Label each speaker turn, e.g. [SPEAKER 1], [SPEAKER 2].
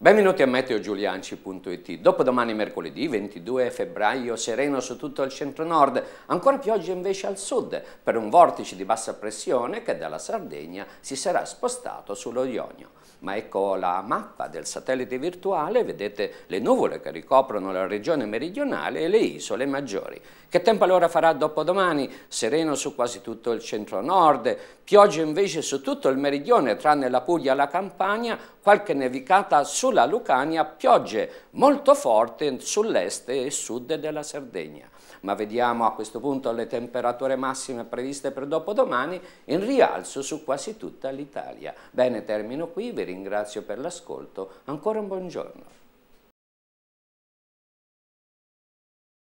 [SPEAKER 1] Benvenuti a meteogiulianci.it. Dopodomani mercoledì 22 febbraio sereno su tutto il centro-nord, ancora pioggia invece al sud per un vortice di bassa pressione che dalla Sardegna si sarà spostato sullo Ionio. Ma ecco la mappa del satellite virtuale, vedete le nuvole che ricoprono la regione meridionale e le isole maggiori. Che tempo allora farà dopodomani? Sereno su quasi tutto il centro-nord, pioggia invece su tutto il meridione tranne la Puglia e la Campania, qualche nevicata su sulla Lucania piogge molto forte sull'est e sud della Sardegna. Ma vediamo a questo punto le temperature massime previste per dopodomani in rialzo su quasi tutta l'Italia. Bene, termino qui, vi ringrazio per l'ascolto, ancora un buongiorno.